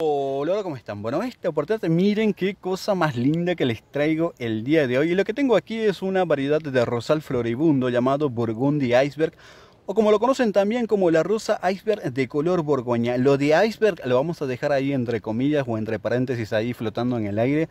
Hola, ¿cómo están? Bueno, esta oportunidad, miren qué cosa más linda que les traigo el día de hoy. Y lo que tengo aquí es una variedad de rosal floribundo llamado Burgundy Iceberg o como lo conocen también como la rosa iceberg de color borgoña. Lo de iceberg lo vamos a dejar ahí entre comillas o entre paréntesis ahí flotando en el aire,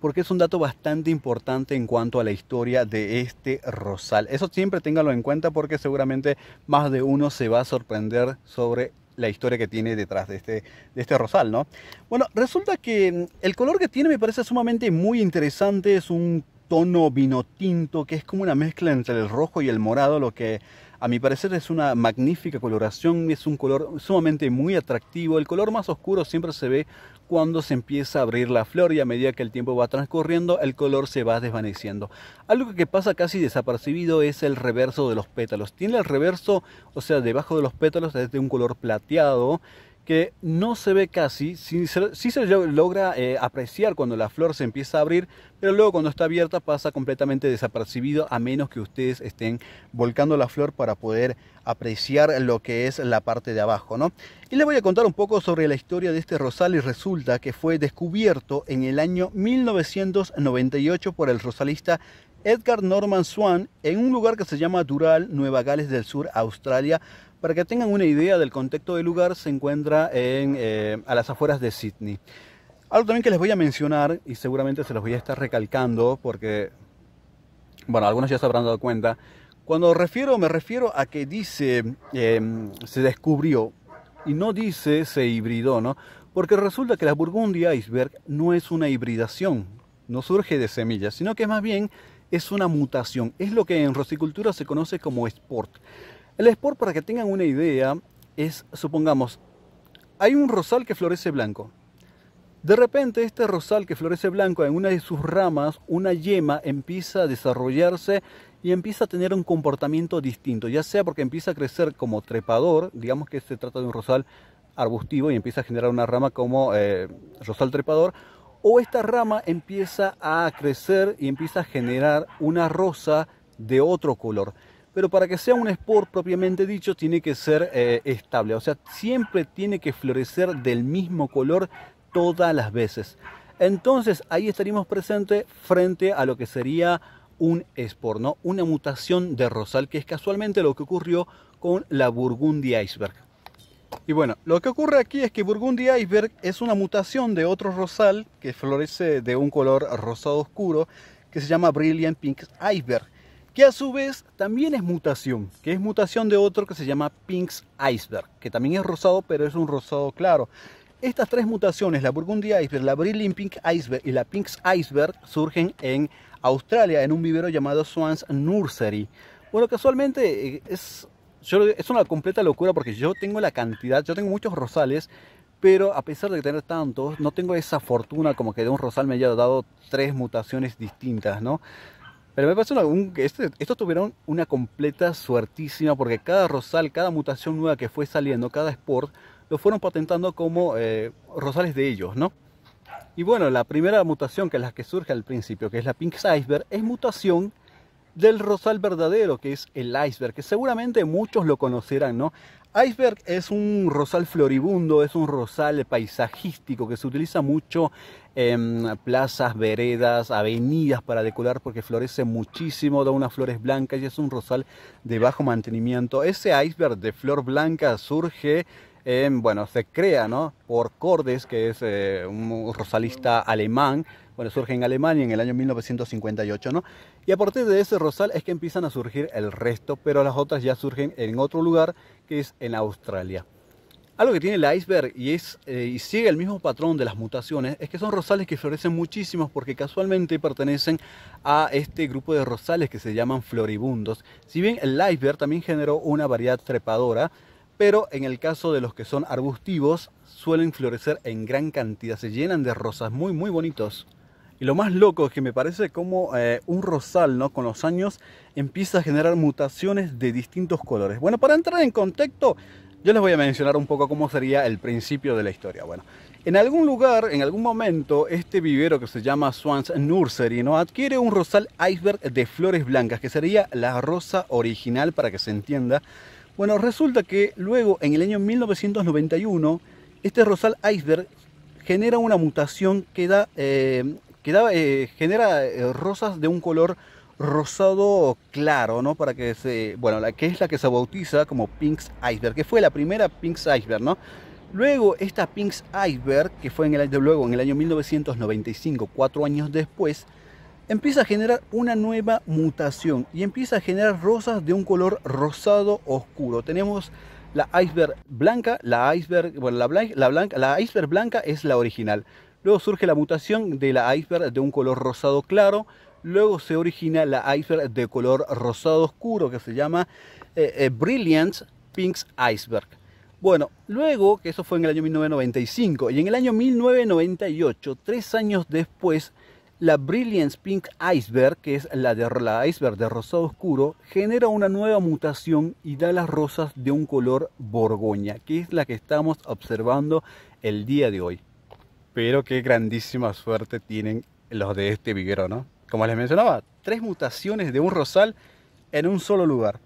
porque es un dato bastante importante en cuanto a la historia de este rosal. Eso siempre téngalo en cuenta porque seguramente más de uno se va a sorprender sobre la historia que tiene detrás de este, de este rosal, ¿no? Bueno, resulta que mm, el color que tiene me parece sumamente muy interesante, es un tono vino tinto que es como una mezcla entre el rojo y el morado, lo que a mi parecer es una magnífica coloración, es un color sumamente muy atractivo. El color más oscuro siempre se ve cuando se empieza a abrir la flor y a medida que el tiempo va transcurriendo el color se va desvaneciendo. Algo que pasa casi desapercibido es el reverso de los pétalos. Tiene el reverso, o sea, debajo de los pétalos es de un color plateado que no se ve casi, sí se, logra eh, apreciar cuando la flor se empieza a abrir, pero luego cuando está abierta pasa completamente desapercibido a menos que ustedes estén volcando la flor para poder apreciar lo que es la parte de abajo. ¿no? Y les voy a contar un poco sobre la historia de este rosal y resulta que fue descubierto en el año 1998 por el rosalista Edgar Norman Swan en un lugar que se llama Dural, Nueva Gales del Sur, Australia. Para que tengan una idea del contexto del lugar, se encuentra eh, a las afueras de Sydney. Algo también que les voy a mencionar y seguramente se los voy a estar recalcando porque, bueno, algunos ya se habrán dado cuenta. Cuando refiero, me refiero a que dice em, se descubrió y no dice se hibridó, ¿no? Porque resulta que la Burgundia iceberg no es una hibridación, no surge de semillas, sino que es más bien es una mutación, es lo que en rocicultura se conoce como sport. El sport, para que tengan una idea, es, supongamos, hay un rosal que florece blanco. De repente este rosal que florece blanco en una de sus ramas, una yema empieza a desarrollarse y empieza a tener un comportamiento distinto, ya sea porque empieza a crecer como trepador, digamos que se trata de un rosal arbustivo y empieza a generar una rama como eh, rosal trepador, o esta rama empieza a crecer y empieza a generar una rosa de otro color. Pero para que sea un sport propiamente dicho tiene que ser eh, estable, o sea, siempre tiene que florecer del mismo color todas las veces. Entonces ahí estaríamos presentes frente a lo que sería un sport, una mutación de rosal, que es casualmente lo que ocurrió con la Burgundy Iceberg. Y bueno, lo que ocurre aquí es que Burgundy Iceberg es una mutación de otro rosal que florece de un color rosado oscuro que se llama Brilliant Pink Iceberg, que a su vez también es mutación, que es mutación de otro que se llama Pink Iceberg, que también es rosado pero es un rosado claro. Estas tres mutaciones, la Burgundy Iceberg, la Brilliant Pink Iceberg y la Pink Iceberg, surgen en Australia, en un vivero llamado Swans Nursery. Bueno, casualmente eh, es es una completa locura porque yo tengo la cantidad, yo tengo muchos rosales, pero a pesar de tener tantos, no tengo esa fortuna como que de un rosal me haya dado tres mutaciones distintas, ¿no? Pero me parece que este, estos tuvieron una completa suertísima porque cada rosal, cada mutación nueva que fue saliendo, cada sport, lo fueron patentando como eh, rosales de ellos, ¿no? Y bueno, la primera mutación que es la que surge al principio, que es la Pink Iceberg, es mutación del rosal verdadero, que es el iceberg, que seguramente muchos lo conocerán, ¿no? Iceberg es un rosal floribundo, es un rosal paisajístico que se utiliza mucho en plazas, veredas, avenidas para decorar porque florece muchísimo, da unas flores blancas y es un rosal de bajo mantenimiento. Ese iceberg de flor blanca surge en, bueno, se crea, ¿no? Por Cordes, que es eh, un rosalista alemán bueno, surge en Alemania en el año 1958, ¿no? Y a partir de ese rosal es que empiezan a surgir el resto, pero las otras ya surgen en otro lugar, que es en Australia. Algo que tiene el iceberg y, eh, y sigue el mismo patrón de las mutaciones es que son rosales que florecen muchísimos porque casualmente pertenecen a este grupo de rosales que se llaman floribundos. Si bien el iceberg también generó una variedad trepadora, pero en el caso de los que son arbustivos suelen florecer en gran cantidad, se llenan de rosas muy muy bonitos. Y lo más loco es que me parece como eh, un rosal, ¿no? Con los años empieza a generar mutaciones de distintos colores. Bueno, para entrar en contexto, yo les voy a mencionar un poco cómo sería el principio de la historia. Bueno, en algún lugar, en algún momento, este vivero que se llama Swans Nursery ¿no? adquiere un rosal iceberg de flores blancas, que sería la rosa original para que se entienda. Bueno, resulta que luego, en el año 1991, este rosal iceberg genera una mutación que da eh, que eh, genera eh, rosas de un color rosado claro, ¿no? Para que se, bueno, la que es la que se bautiza como Pink's Iceberg, que fue la primera Pink's Iceberg, ¿no? Luego esta Pink's Iceberg, que fue en el, luego en el año 1995, cuatro años después, empieza a generar una nueva mutación y empieza a generar rosas de un color rosado oscuro. Tenemos la iceberg blanca, la iceberg, bueno, la, blanca, la iceberg blanca es la original. Luego surge la mutación de la iceberg de un color rosado claro. Luego se origina la iceberg de color rosado oscuro que se llama eh, eh, Brilliance Pink's Iceberg. Bueno, luego, que eso fue en el año 1995, y en el año 1998, tres años después, la Brilliance Pink Iceberg, que es la de la iceberg de rosado oscuro, genera una nueva mutación y da las rosas de un color borgoña, que es la que estamos observando el día de hoy. Pero qué grandísima suerte tienen los de este vivero, ¿no? Como les mencionaba, tres mutaciones de un rosal en un solo lugar.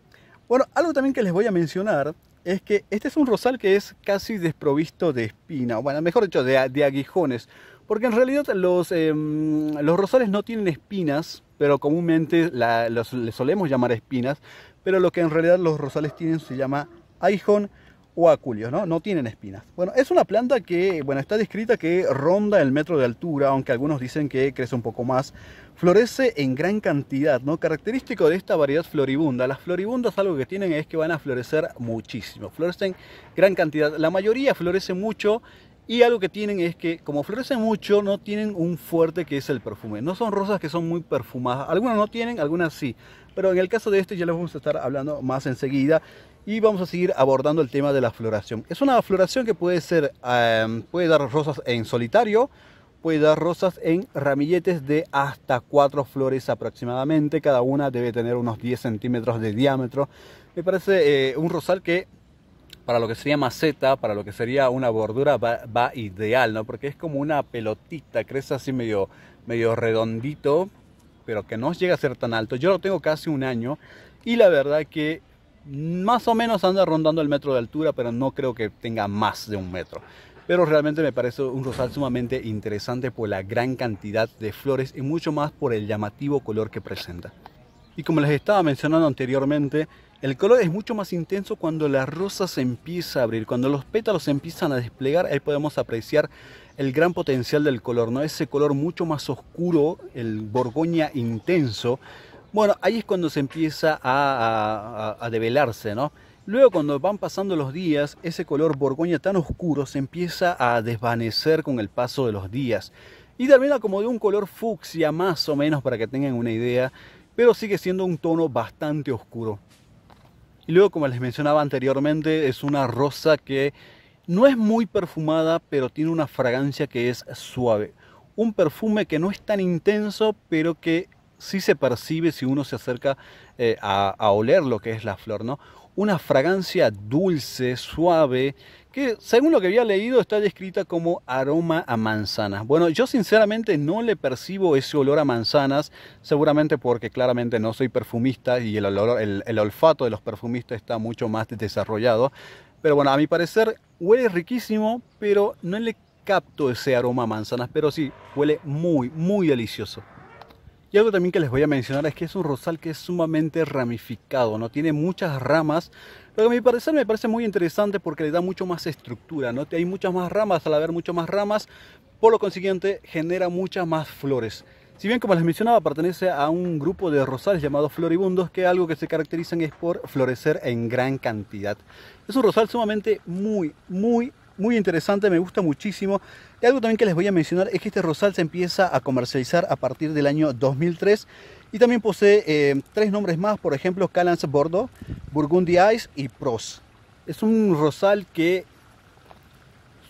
Bueno, algo también que les voy a mencionar es que este es un rosal que es casi desprovisto de espina, bueno, mejor dicho, de, aguijones, porque en realidad em, los, rosales no tienen espinas, pero comúnmente los, les solemos llamar espinas, pero lo que en realidad los rosales tienen se llama aguijón o aculios, ¿no? No tienen espinas. Bueno, es una planta que, bueno, está descrita que ronda el metro de altura, aunque algunos dicen que crece un poco más. Florece en gran cantidad, ¿no? Característico de esta variedad floribunda. Las floribundas algo que tienen es que van a florecer muchísimo. Florecen gran cantidad. La mayoría florece mucho y algo que tienen es que, como florecen mucho, no tienen un fuerte que es el perfume. No son rosas que son muy perfumadas. Algunas no tienen, algunas sí. Pero en el caso de este ya les vamos a estar hablando más enseguida y vamos a seguir abordando el tema de la floración. Es una floración que puede ser, em, puede dar rosas en solitario, puede dar rosas en ramilletes de hasta cuatro flores aproximadamente. Cada una debe tener unos 10 centímetros de diámetro. Me parece eh, un rosal que para lo que sería maceta, para lo que sería una bordura va, ideal, ¿no? Porque es como una pelotita, crece así medio, medio redondito, pero que no llega a ser tan alto. Yo lo tengo casi un año y la verdad que más o menos anda rondando el metro de altura, pero no creo que tenga más de un metro. Pero realmente me parece un rosal sumamente interesante por la gran cantidad de flores y mucho más por el llamativo color que presenta. Y como les estaba mencionando anteriormente, el color es mucho más intenso cuando la rosa se empieza a abrir, cuando los pétalos empiezan a desplegar, ahí podemos apreciar el gran potencial del color, ¿no? Ese color mucho más oscuro, el borgoña intenso, bueno, ahí es cuando se empieza a, develarse, ¿no? Luego cuando van pasando los días, ese color borgoña tan oscuro se empieza a desvanecer con el paso de los días. Y termina como de un color fucsia más o menos para que tengan una idea, pero sigue siendo un tono bastante oscuro. Y luego como les mencionaba anteriormente, es una rosa que no es muy perfumada, pero tiene una fragancia que es suave. Un perfume que no es tan intenso, pero que sí se percibe si uno se acerca eh, a, oler lo que es la flor, ¿no? Una fragancia dulce, suave, que según lo que había leído está descrita como aroma a manzanas. Bueno, yo sinceramente no le percibo ese olor a manzanas, seguramente porque claramente no soy perfumista y el, el olfato de los perfumistas está mucho más desarrollado. Pero bueno, a mi parecer huele riquísimo, pero no le capto ese aroma a manzanas, pero sí, huele muy, muy delicioso. Y algo también que les voy a mencionar es que es un rosal que es sumamente ramificado, no tiene muchas ramas, lo que a mi parecer me parece muy interesante porque le da mucho más estructura, ¿no? Hay muchas más ramas, al haber muchas más ramas, por lo consiguiente genera muchas más flores. Si bien, como les mencionaba, pertenece a un grupo de rosales llamados floribundos, que algo que se caracterizan es por florecer en gran cantidad. Es un rosal sumamente muy, muy muy interesante, me gusta muchísimo. Y algo también que les voy a mencionar es que este rosal se empieza a comercializar a partir del año 2003 y también posee eh, tres nombres más, por ejemplo, Calans Bordeaux, Burgundy Ice y Pros. Es un rosal que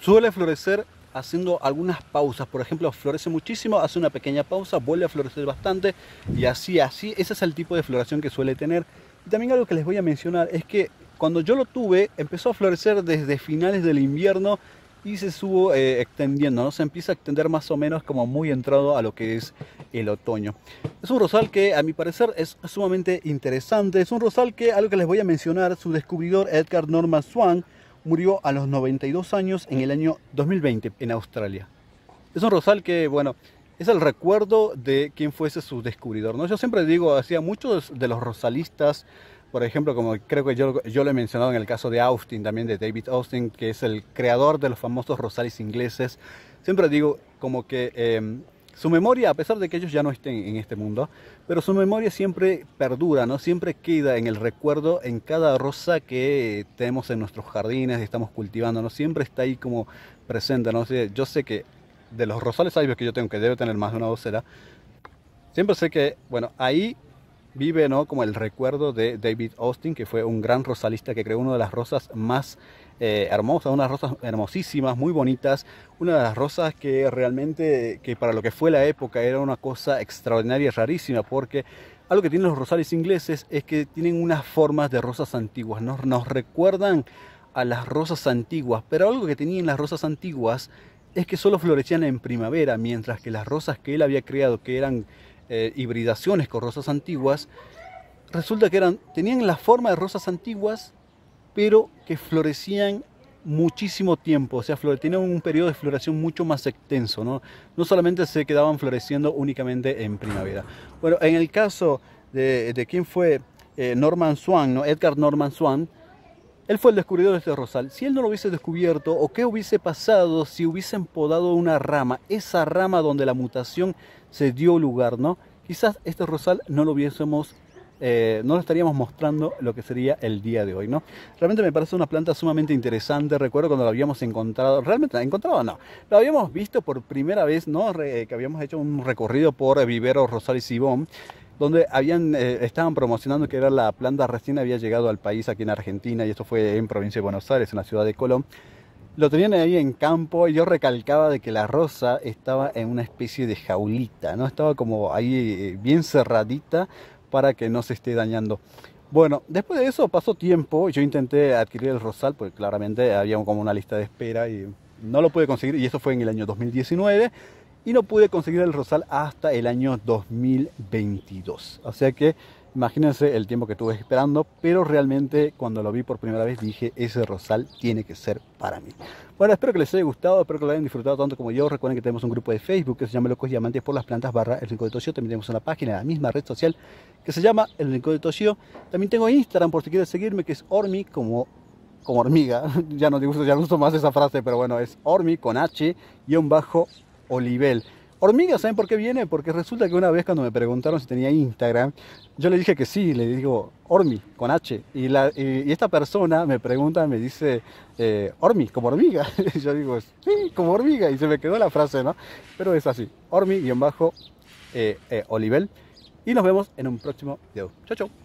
suele florecer haciendo algunas pausas, por ejemplo, florece muchísimo, hace una pequeña pausa, vuelve a florecer bastante y así, así, ese es el tipo de floración que suele tener. Y también algo que les voy a mencionar es que cuando yo lo tuve, empezó a florecer desde finales del invierno y se estuvo eh, extendiendo, ¿no? se empieza a extender más o menos como muy entrado a lo que es el otoño. Es un rosal que a mi parecer es sumamente interesante, es un rosal que algo que les voy a mencionar, su descubridor Edgar Norman Swan murió a los 92 años en el año 2020 en Australia. Es un rosal que, bueno, es el recuerdo de quien fuese su descubridor. ¿no? Yo siempre digo, hacía muchos de los rosalistas por ejemplo, como creo que yo, yo lo he mencionado en el caso de Austin, también de David Austin, que es el creador de los famosos rosales ingleses, siempre digo como que em, su memoria, a pesar de que ellos ya no estén en este mundo, pero su memoria siempre perdura, ¿no? Siempre queda en el recuerdo, en cada rosa que tenemos en nuestros jardines, y estamos cultivando, ¿no? Siempre está ahí como presente, ¿no? sé yo sé que de los rosales sabios que yo tengo, que debe tener más de una docena, siempre sé que, bueno, ahí vive ¿no? como el recuerdo de David Austin, que fue un gran rosalista que creó una de las rosas más eh, hermosas, unas rosas hermosísimas, muy bonitas, una de las rosas que realmente, que para lo que fue la época era una cosa extraordinaria rarísima, porque algo que tienen los rosales ingleses es que tienen unas formas de rosas antiguas, nos recuerdan a las rosas antiguas, pero algo que tenían las rosas antiguas es que solo florecían en primavera, mientras que las rosas que él había creado, que eran eh, hibridaciones con rosas antiguas, resulta que eran, tenían la forma de rosas antiguas, pero que florecían muchísimo tiempo, o sea, tenían un periodo de floración mucho más extenso, ¿no? No solamente se quedaban floreciendo únicamente en primavera. Bueno, en el caso de, de fue eh, Norman Swan, ¿no? Edgar Norman Swan, él fue el descubridor de este rosal. Si él no lo hubiese descubierto, o qué hubiese pasado si hubiesen podado una rama, esa rama donde la mutación se dio lugar, ¿no? Quizás este rosal no lo hubiésemos, eh, no lo estaríamos mostrando lo que sería el día de hoy, ¿no? Realmente me parece una planta sumamente interesante. Recuerdo cuando la habíamos encontrado, realmente la encontrado no, la habíamos visto por primera vez, ¿no? Eh, que habíamos hecho un recorrido por Vivero Rosal y Sibón donde habían, eh, estaban promocionando que era la planta recién había llegado al país aquí en Argentina, y esto fue en provincia de Buenos Aires, en la ciudad de Colón. Lo tenían ahí en campo y yo recalcaba de que la rosa estaba en una especie de jaulita, ¿no? Estaba como ahí eh, bien cerradita para que no se esté dañando. Bueno, después de eso pasó tiempo, yo intenté adquirir el rosal porque claramente había como una lista de espera y no lo pude conseguir y eso fue en el año 2019 y no pude conseguir el rosal hasta el año 2022. O sea que imagínense el tiempo que estuve esperando, pero realmente cuando lo vi por primera vez dije, ese rosal tiene que ser para mí. Bueno, espero que les haya gustado, espero que lo hayan disfrutado tanto como yo. Recuerden que tenemos un grupo de Facebook que se llama Locos Diamantes por las Plantas barra El Rincón de Toshio. También tenemos una página, la misma red social que se llama El Rincón de Toshio. También tengo Instagram por si quieren seguirme, que es Ormi como como hormiga, ya no te gusta, ya no uso más esa frase, pero bueno, es Ormi con H y un bajo Olivel. Hormiga, ¿saben por qué viene? Porque resulta que una vez cuando me preguntaron si tenía Instagram, yo le dije que sí, le digo Hormi con H. Y, esta persona me pregunta, me dice eh, Ormi, como hormiga. Y yo digo, sí, como hormiga. Y se me quedó la frase, ¿no? Pero es así, hormi en bajo, eh, eh y nos vemos en un próximo video. Chau, chau.